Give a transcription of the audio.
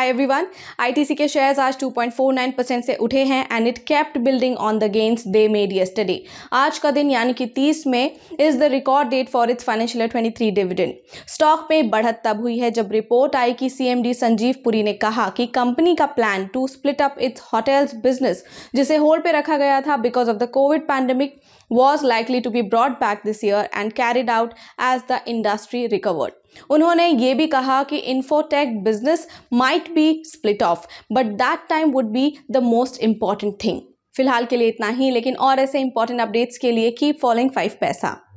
हाय everyone ITC के shares आज 2.49 percent से उठे हैं and it kept building on the gains they made yesterday आज का दिन यानी कि 30 में is the record date for its financial 23 dividend stock में बढ़त तब हुई है जब रिपोर्ट आई कि सीएमडी संजीव पुरी ने कहा कि कंपनी का plan to split up its hotels business जिसे होल्ड पर रखा गया था because of the COVID pandemic was likely to be brought back this year and carried out as the industry recovered उन्होंने ये भी कहा कि Infotech business might be split off but that time would be the most important thing फिलहाल के लिए इतना ही लेकिन और ऐसे इंपॉर्टेंट अपडेट्स के लिए कीप फॉलोइंग फाइव पैसा